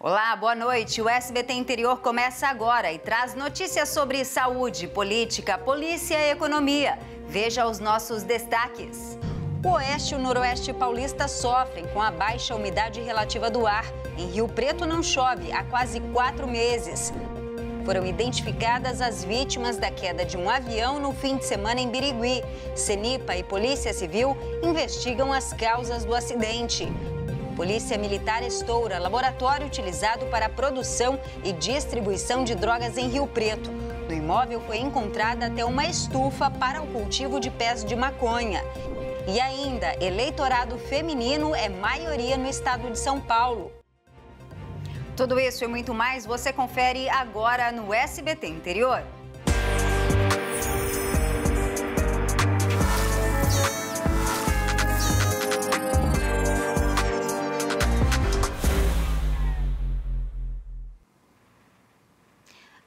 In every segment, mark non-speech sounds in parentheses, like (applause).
Olá, boa noite. O SBT Interior começa agora e traz notícias sobre saúde, política, polícia e economia. Veja os nossos destaques. O oeste e o noroeste paulista sofrem com a baixa umidade relativa do ar. Em Rio Preto não chove há quase quatro meses. Foram identificadas as vítimas da queda de um avião no fim de semana em Birigui. Senipa e Polícia Civil investigam as causas do acidente. Polícia Militar estoura laboratório utilizado para a produção e distribuição de drogas em Rio Preto. No imóvel foi encontrada até uma estufa para o cultivo de pés de maconha. E ainda, eleitorado feminino é maioria no estado de São Paulo. Tudo isso e muito mais você confere agora no SBT Interior.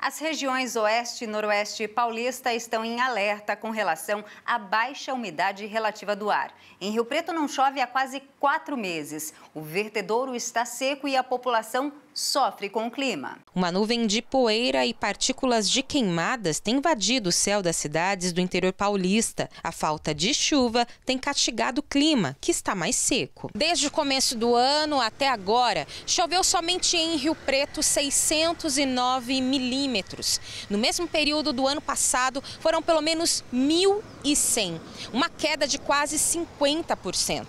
As regiões oeste e noroeste paulista estão em alerta com relação à baixa umidade relativa do ar. Em Rio Preto não chove há quase quatro meses. O vertedouro está seco e a população sofre com o clima. Uma nuvem de poeira e partículas de queimadas tem invadido o céu das cidades do interior paulista. A falta de chuva tem castigado o clima, que está mais seco. Desde o começo do ano até agora, choveu somente em Rio Preto 609 milímetros. No mesmo período do ano passado, foram pelo menos 1.100, uma queda de quase 50%.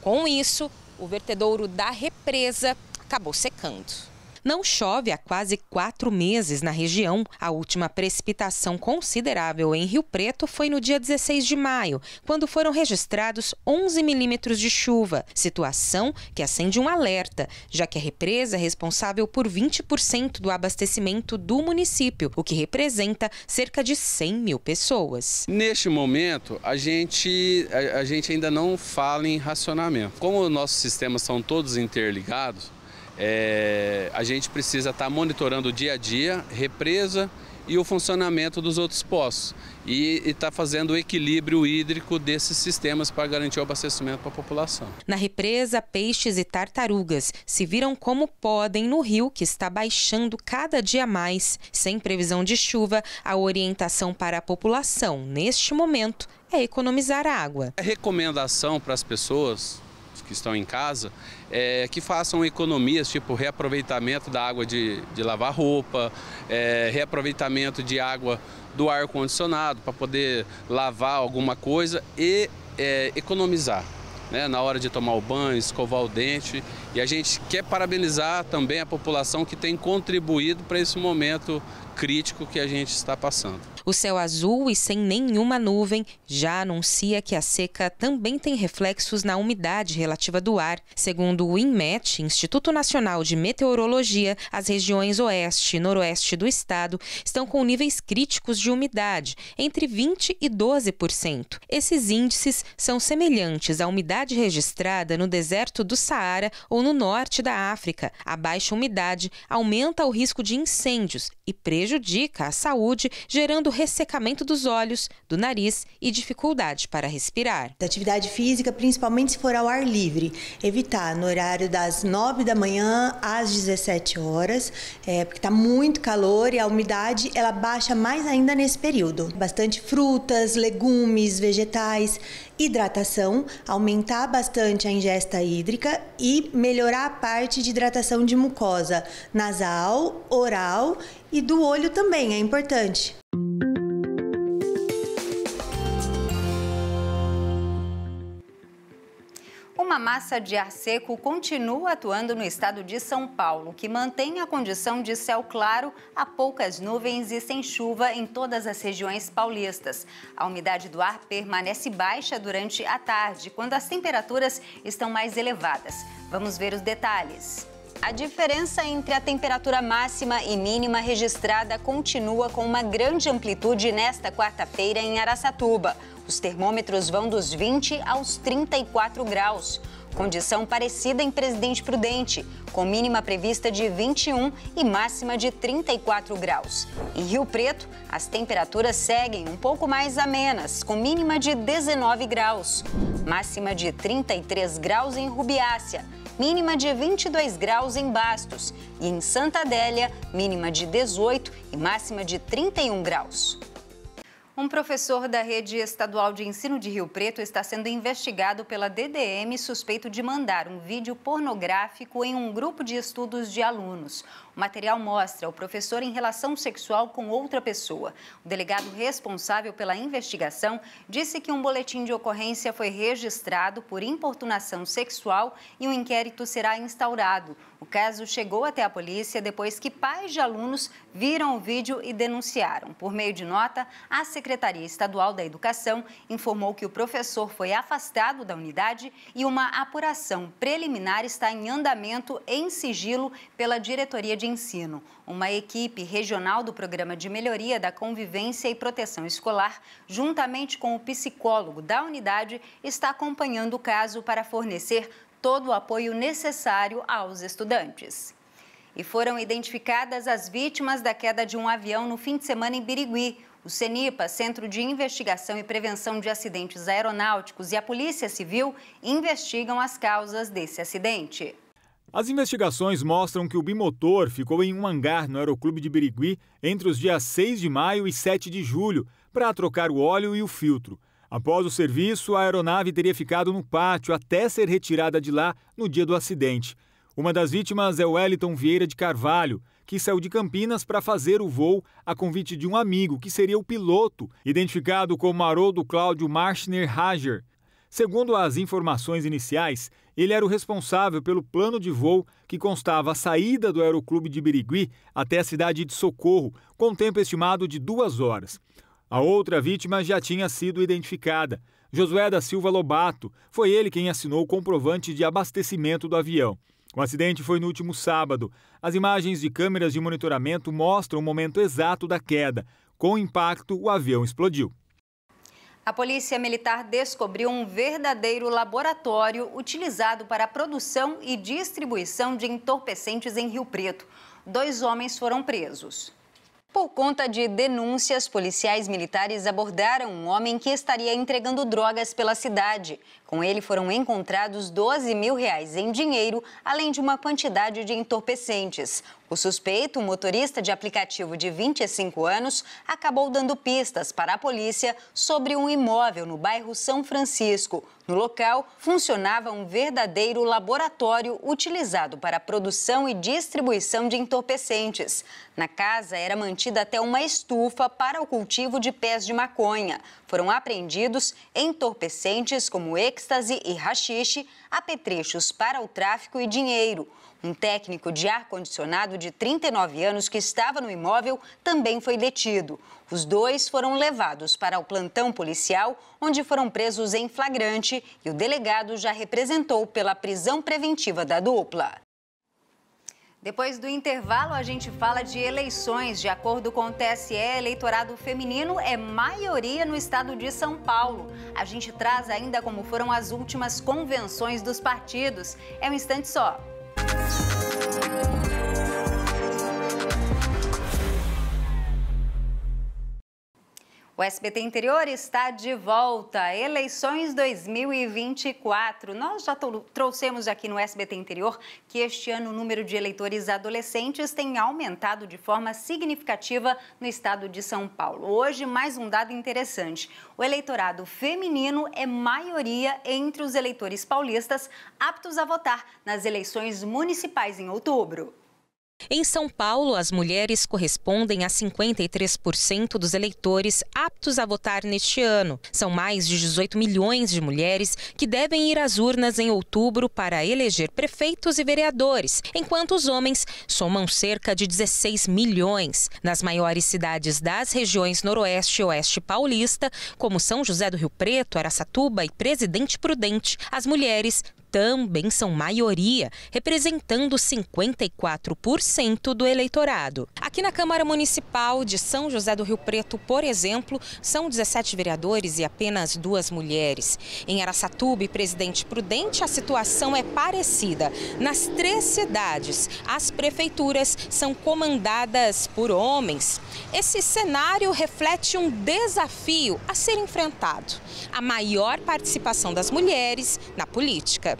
Com isso, o vertedouro da represa acabou secando. Não chove há quase quatro meses na região. A última precipitação considerável em Rio Preto foi no dia 16 de maio, quando foram registrados 11 milímetros de chuva, situação que acende um alerta, já que a represa é responsável por 20% do abastecimento do município, o que representa cerca de 100 mil pessoas. Neste momento, a gente, a, a gente ainda não fala em racionamento. Como nossos sistemas são todos interligados, é, a gente precisa estar tá monitorando o dia a dia, represa e o funcionamento dos outros poços. E está fazendo o equilíbrio hídrico desses sistemas para garantir o abastecimento para a população. Na represa, peixes e tartarugas se viram como podem no rio que está baixando cada dia mais. Sem previsão de chuva, a orientação para a população neste momento é economizar água. A recomendação para as pessoas que estão em casa, é, que façam economias, tipo reaproveitamento da água de, de lavar roupa, é, reaproveitamento de água do ar-condicionado para poder lavar alguma coisa e é, economizar. Né, na hora de tomar o banho, escovar o dente. E a gente quer parabenizar também a população que tem contribuído para esse momento crítico que a gente está passando. O céu azul e sem nenhuma nuvem já anuncia que a seca também tem reflexos na umidade relativa do ar. Segundo o INMET, Instituto Nacional de Meteorologia, as regiões oeste e noroeste do estado estão com níveis críticos de umidade, entre 20 e 12%. Esses índices são semelhantes à umidade registrada no deserto do Saara ou no norte da África. A baixa umidade aumenta o risco de incêndios e prejudica a saúde, gerando ressecamento dos olhos, do nariz e dificuldade para respirar. Atividade física, principalmente se for ao ar livre, evitar no horário das 9 da manhã às 17 horas, é, porque está muito calor e a umidade ela baixa mais ainda nesse período. Bastante frutas, legumes, vegetais, hidratação, aumentar bastante a ingesta hídrica e melhorar a parte de hidratação de mucosa nasal, oral e do olho também, é importante. uma massa de ar seco continua atuando no estado de São Paulo, que mantém a condição de céu claro, a poucas nuvens e sem chuva em todas as regiões paulistas. A umidade do ar permanece baixa durante a tarde, quando as temperaturas estão mais elevadas. Vamos ver os detalhes a diferença entre a temperatura máxima e mínima registrada continua com uma grande amplitude nesta quarta-feira em Araçatuba. Os termômetros vão dos 20 aos 34 graus. Condição parecida em Presidente Prudente, com mínima prevista de 21 e máxima de 34 graus. Em Rio Preto, as temperaturas seguem um pouco mais amenas, com mínima de 19 graus, máxima de 33 graus em Rubiácia mínima de 22 graus em Bastos e em Santa Adélia, mínima de 18 e máxima de 31 graus. Um professor da rede estadual de ensino de Rio Preto está sendo investigado pela DDM suspeito de mandar um vídeo pornográfico em um grupo de estudos de alunos. O material mostra o professor em relação sexual com outra pessoa. O delegado responsável pela investigação disse que um boletim de ocorrência foi registrado por importunação sexual e um inquérito será instaurado. O caso chegou até a polícia depois que pais de alunos viram o vídeo e denunciaram. Por meio de nota, a Secretaria Estadual da Educação informou que o professor foi afastado da unidade e uma apuração preliminar está em andamento em sigilo pela Diretoria de Ensino, uma equipe regional do Programa de Melhoria da Convivência e Proteção Escolar, juntamente com o psicólogo da unidade, está acompanhando o caso para fornecer todo o apoio necessário aos estudantes. E foram identificadas as vítimas da queda de um avião no fim de semana em Birigui. O CENIPA, Centro de Investigação e Prevenção de Acidentes Aeronáuticos, e a Polícia Civil investigam as causas desse acidente. As investigações mostram que o bimotor ficou em um hangar no Aeroclube de Birigui entre os dias 6 de maio e 7 de julho para trocar o óleo e o filtro. Após o serviço, a aeronave teria ficado no pátio até ser retirada de lá no dia do acidente. Uma das vítimas é o Wellington Vieira de Carvalho, que saiu de Campinas para fazer o voo a convite de um amigo, que seria o piloto, identificado como Haroldo Cláudio Marschner Hager. Segundo as informações iniciais, ele era o responsável pelo plano de voo que constava a saída do Aeroclube de Birigui até a cidade de Socorro, com tempo estimado de duas horas. A outra vítima já tinha sido identificada. Josué da Silva Lobato foi ele quem assinou o comprovante de abastecimento do avião. O acidente foi no último sábado. As imagens de câmeras de monitoramento mostram o momento exato da queda. Com o impacto, o avião explodiu. A Polícia Militar descobriu um verdadeiro laboratório utilizado para a produção e distribuição de entorpecentes em Rio Preto. Dois homens foram presos. Por conta de denúncias, policiais militares abordaram um homem que estaria entregando drogas pela cidade. Com ele foram encontrados 12 mil reais em dinheiro, além de uma quantidade de entorpecentes. O suspeito, um motorista de aplicativo de 25 anos, acabou dando pistas para a polícia sobre um imóvel no bairro São Francisco. No local, funcionava um verdadeiro laboratório utilizado para a produção e distribuição de entorpecentes. Na casa era mantida até uma estufa para o cultivo de pés de maconha foram apreendidos entorpecentes como êxtase e rachixe, apetrechos para o tráfico e dinheiro. Um técnico de ar-condicionado de 39 anos que estava no imóvel também foi detido. Os dois foram levados para o plantão policial, onde foram presos em flagrante e o delegado já representou pela prisão preventiva da dupla. Depois do intervalo, a gente fala de eleições. De acordo com o TSE, eleitorado feminino é maioria no estado de São Paulo. A gente traz ainda como foram as últimas convenções dos partidos. É um instante só. Música O SBT Interior está de volta. Eleições 2024. Nós já trouxemos aqui no SBT Interior que este ano o número de eleitores adolescentes tem aumentado de forma significativa no estado de São Paulo. Hoje, mais um dado interessante: o eleitorado feminino é maioria entre os eleitores paulistas aptos a votar nas eleições municipais em outubro. Em São Paulo, as mulheres correspondem a 53% dos eleitores aptos a votar neste ano. São mais de 18 milhões de mulheres que devem ir às urnas em outubro para eleger prefeitos e vereadores, enquanto os homens somam cerca de 16 milhões. Nas maiores cidades das regiões Noroeste e Oeste Paulista, como São José do Rio Preto, Araçatuba e Presidente Prudente, as mulheres também são maioria, representando 54% do eleitorado. Aqui na Câmara Municipal de São José do Rio Preto, por exemplo, são 17 vereadores e apenas duas mulheres. Em Aracatuba e Presidente Prudente, a situação é parecida. Nas três cidades, as prefeituras são comandadas por homens. Esse cenário reflete um desafio a ser enfrentado: a maior participação das mulheres na política.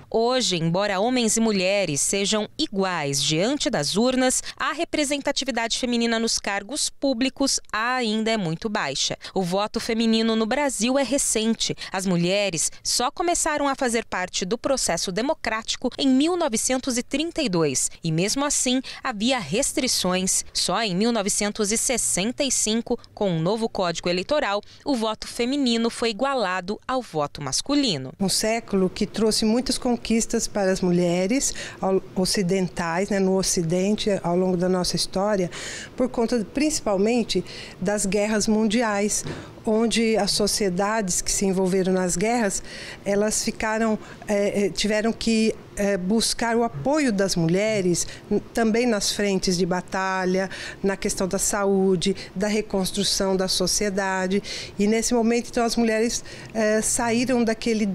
Hoje, embora homens e mulheres sejam iguais diante das urnas, a representatividade feminina nos cargos públicos ainda é muito baixa. O voto feminino no Brasil é recente. As mulheres só começaram a fazer parte do processo democrático em 1932 e, mesmo assim, havia restrições. Só em 1965, com o um novo Código Eleitoral, o voto feminino foi igualado ao voto masculino. Um século que trouxe muitas conquistas conquistas para as mulheres ocidentais, né, no Ocidente, ao longo da nossa história, por conta principalmente das guerras mundiais, onde as sociedades que se envolveram nas guerras, elas ficaram, eh, eh, tiveram que eh, buscar o apoio das mulheres também nas frentes de batalha, na questão da saúde, da reconstrução da sociedade. E nesse momento, então, as mulheres saíram daquele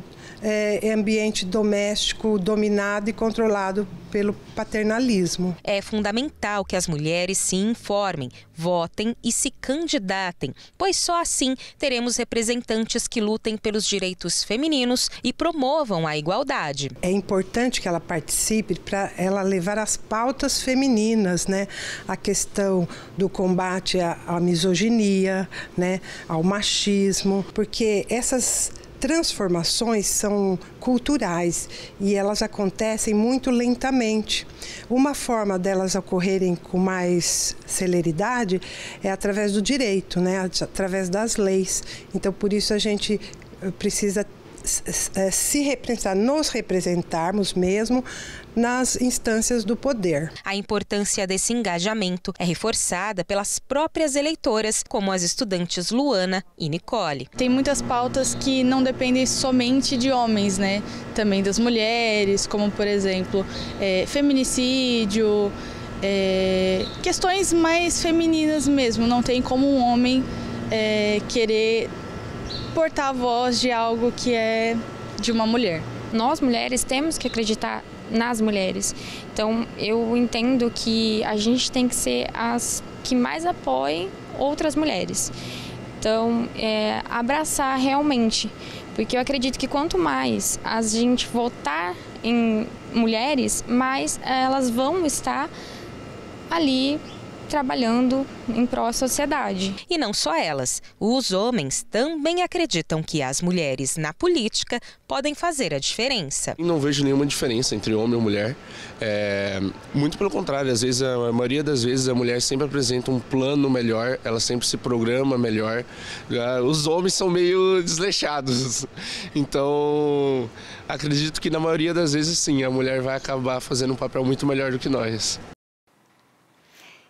é, é, ambiente doméstico dominado e controlado pelo paternalismo. É fundamental que as mulheres se informem, votem e se candidatem, pois só assim teremos representantes que lutem pelos direitos femininos e promovam a igualdade. É importante que ela participe para ela levar as pautas femininas, né? A questão do combate à, à misoginia, né? Ao machismo, porque essas transformações são culturais e elas acontecem muito lentamente. Uma forma delas ocorrerem com mais celeridade é através do direito, né? através das leis. Então, por isso, a gente eh, precisa eh, se representar, nos representarmos mesmo nas instâncias do poder. A importância desse engajamento é reforçada pelas próprias eleitoras, como as estudantes Luana e Nicole. Tem muitas pautas que não dependem somente de homens, né? Também das mulheres, como por exemplo, é, feminicídio, é, questões mais femininas mesmo. Não tem como um homem é, querer portar a voz de algo que é de uma mulher. Nós mulheres temos que acreditar nas mulheres. Então, eu entendo que a gente tem que ser as que mais apoiem outras mulheres. Então, é, abraçar realmente, porque eu acredito que quanto mais a gente votar em mulheres, mais elas vão estar ali trabalhando em prol da sociedade. E não só elas, os homens também acreditam que as mulheres na política podem fazer a diferença. Não vejo nenhuma diferença entre homem e mulher. É, muito pelo contrário, às vezes a maioria das vezes a mulher sempre apresenta um plano melhor, ela sempre se programa melhor. Ah, os homens são meio desleixados. Então, acredito que na maioria das vezes sim, a mulher vai acabar fazendo um papel muito melhor do que nós.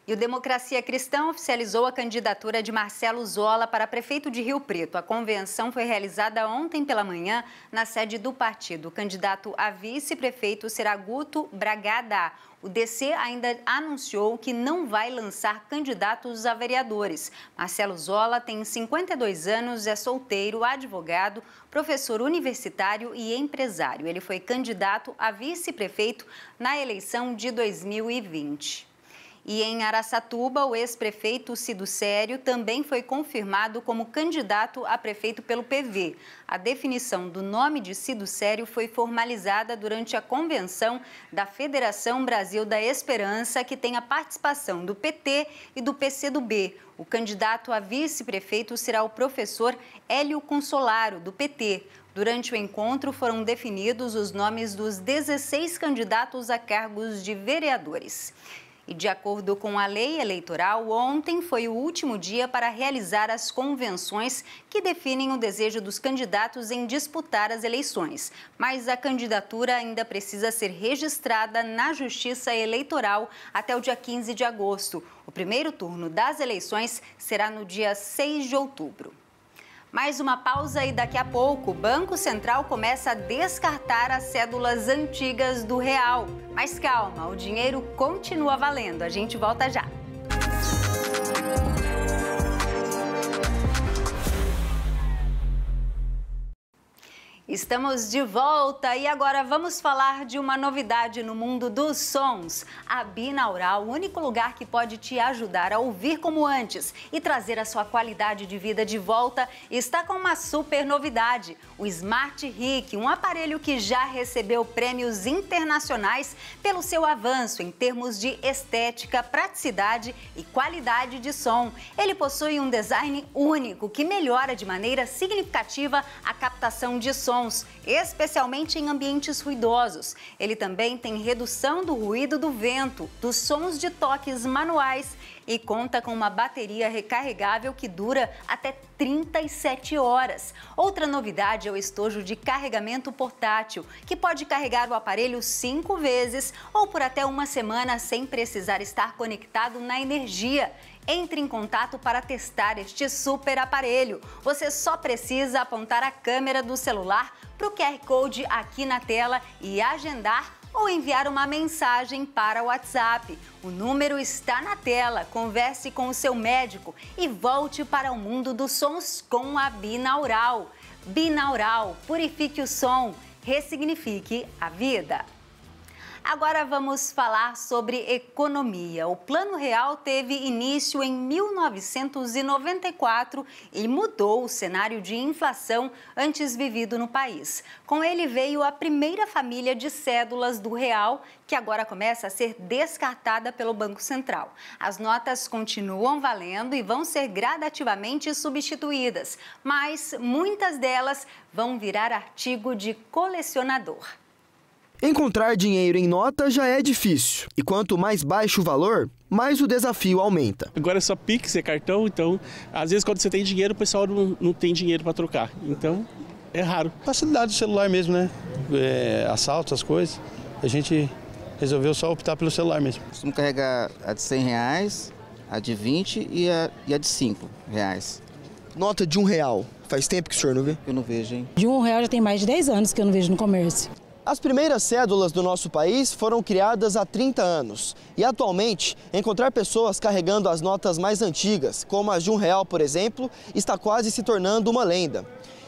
E o Democracia Cristã oficializou a candidatura de Marcelo Zola para prefeito de Rio Preto. A convenção foi realizada ontem pela manhã na sede do partido. O candidato a vice-prefeito será Guto Bragada. O DC ainda anunciou que não vai lançar candidatos a vereadores. Marcelo Zola tem 52 anos, é solteiro, advogado, professor universitário e empresário. Ele foi candidato a vice-prefeito na eleição de 2020. E em Araçatuba, o ex-prefeito Cido Sério também foi confirmado como candidato a prefeito pelo PV. A definição do nome de Cido Sério foi formalizada durante a convenção da Federação Brasil da Esperança, que tem a participação do PT e do PCdoB. O candidato a vice-prefeito será o professor Hélio Consolaro, do PT. Durante o encontro foram definidos os nomes dos 16 candidatos a cargos de vereadores. E de acordo com a lei eleitoral, ontem foi o último dia para realizar as convenções que definem o desejo dos candidatos em disputar as eleições. Mas a candidatura ainda precisa ser registrada na Justiça Eleitoral até o dia 15 de agosto. O primeiro turno das eleições será no dia 6 de outubro. Mais uma pausa e daqui a pouco, o Banco Central começa a descartar as cédulas antigas do real. Mas calma, o dinheiro continua valendo. A gente volta já. Estamos de volta e agora vamos falar de uma novidade no mundo dos sons. A Binaural, o único lugar que pode te ajudar a ouvir como antes e trazer a sua qualidade de vida de volta, está com uma super novidade, o Smart Rick, um aparelho que já recebeu prêmios internacionais pelo seu avanço em termos de estética, praticidade e qualidade de som. Ele possui um design único que melhora de maneira significativa a captação de som sons, especialmente em ambientes ruidosos. Ele também tem redução do ruído do vento, dos sons de toques manuais e conta com uma bateria recarregável que dura até 37 horas. Outra novidade é o estojo de carregamento portátil, que pode carregar o aparelho cinco vezes ou por até uma semana sem precisar estar conectado na energia. Entre em contato para testar este super aparelho. Você só precisa apontar a câmera do celular para o QR Code aqui na tela e agendar ou enviar uma mensagem para o WhatsApp. O número está na tela. Converse com o seu médico e volte para o mundo dos sons com a Binaural. Binaural, purifique o som, ressignifique a vida. Agora vamos falar sobre economia. O Plano Real teve início em 1994 e mudou o cenário de inflação antes vivido no país. Com ele veio a primeira família de cédulas do Real, que agora começa a ser descartada pelo Banco Central. As notas continuam valendo e vão ser gradativamente substituídas, mas muitas delas vão virar artigo de colecionador. Encontrar dinheiro em nota já é difícil, e quanto mais baixo o valor, mais o desafio aumenta. Agora é só Pix, é cartão, então às vezes quando você tem dinheiro o pessoal não, não tem dinheiro para trocar, então é raro. Facilidade do celular mesmo, né? É, assalto, as coisas, a gente resolveu só optar pelo celular mesmo. Costumo carregar a de 100 reais, a de 20 e a, e a de 5 reais. Nota de um real, faz tempo que o senhor não vê? Eu não vejo, hein? De um real já tem mais de 10 anos que eu não vejo no comércio. As primeiras cédulas do nosso país foram criadas há 30 anos e atualmente encontrar pessoas carregando as notas mais antigas, como as de um real, por exemplo, está quase se tornando uma lenda.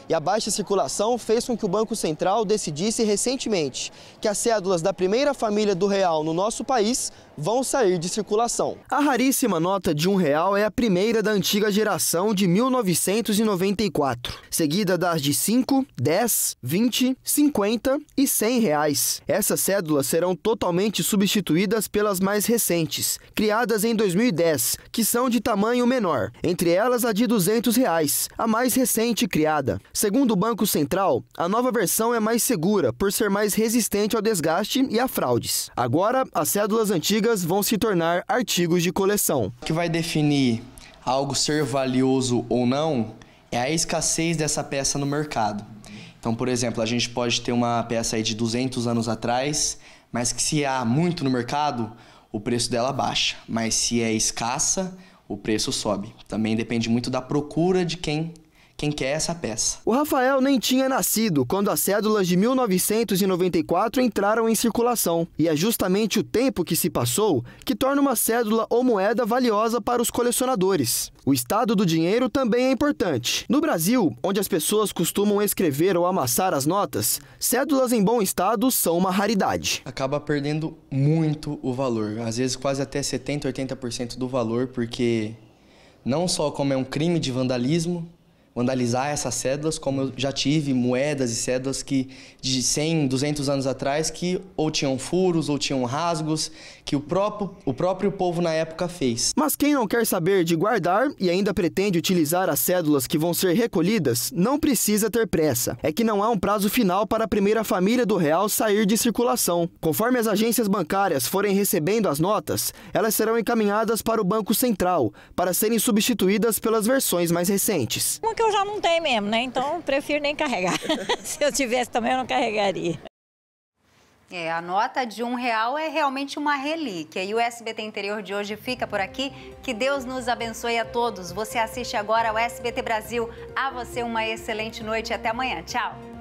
E a baixa circulação fez com que o Banco Central decidisse recentemente que as cédulas da primeira família do real no nosso país vão sair de circulação. A raríssima nota de um real é a primeira da antiga geração de 1994, seguida das de 5, 10, 20, 50 e 100 reais. Essas cédulas serão totalmente substituídas pelas mais recentes, criadas em 2010, que são de tamanho menor, entre elas a de 200 reais, a mais recente criada. Segundo o Banco Central, a nova versão é mais segura por ser mais resistente ao desgaste e a fraudes. Agora, as cédulas antigas vão se tornar artigos de coleção. O que vai definir algo ser valioso ou não é a escassez dessa peça no mercado. Então, por exemplo, a gente pode ter uma peça aí de 200 anos atrás, mas que se há muito no mercado, o preço dela baixa, mas se é escassa, o preço sobe. Também depende muito da procura de quem quem quer essa peça. O Rafael nem tinha nascido quando as cédulas de 1994 entraram em circulação, e é justamente o tempo que se passou que torna uma cédula ou moeda valiosa para os colecionadores. O estado do dinheiro também é importante. No Brasil, onde as pessoas costumam escrever ou amassar as notas, cédulas em bom estado são uma raridade. Acaba perdendo muito o valor, às vezes quase até 70, 80% do valor, porque não só como é um crime de vandalismo, vandalizar essas cédulas, como eu já tive moedas e cédulas que de 100, 200 anos atrás que ou tinham furos ou tinham rasgos que o próprio, o próprio povo na época fez. Mas quem não quer saber de guardar e ainda pretende utilizar as cédulas que vão ser recolhidas, não precisa ter pressa. É que não há um prazo final para a primeira família do real sair de circulação. Conforme as agências bancárias forem recebendo as notas, elas serão encaminhadas para o Banco Central para serem substituídas pelas versões mais recentes. Uma que eu já não tenho mesmo, né? Então prefiro nem carregar. (laughs) Se eu tivesse também eu não carregaria. É, a nota de um real é realmente uma relíquia. E o SBT Interior de hoje fica por aqui. Que Deus nos abençoe a todos. Você assiste agora ao SBT Brasil. A você uma excelente noite e até amanhã. Tchau!